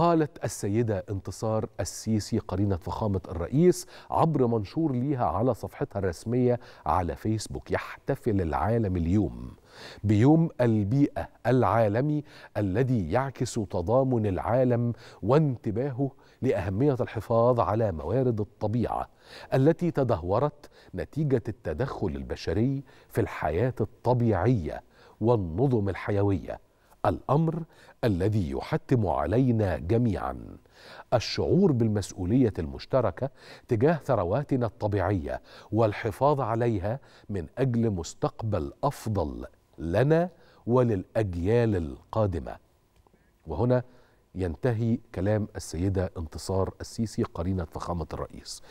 قالت السيدة انتصار السيسي قرينة فخامة الرئيس عبر منشور ليها على صفحتها الرسمية على فيسبوك يحتفل العالم اليوم بيوم البيئة العالمي الذي يعكس تضامن العالم وانتباهه لأهمية الحفاظ على موارد الطبيعة التي تدهورت نتيجة التدخل البشري في الحياة الطبيعية والنظم الحيويه الامر الذي يحتم علينا جميعا الشعور بالمسؤوليه المشتركه تجاه ثرواتنا الطبيعيه والحفاظ عليها من اجل مستقبل افضل لنا وللاجيال القادمه وهنا ينتهي كلام السيده انتصار السيسي قرينه فخامه الرئيس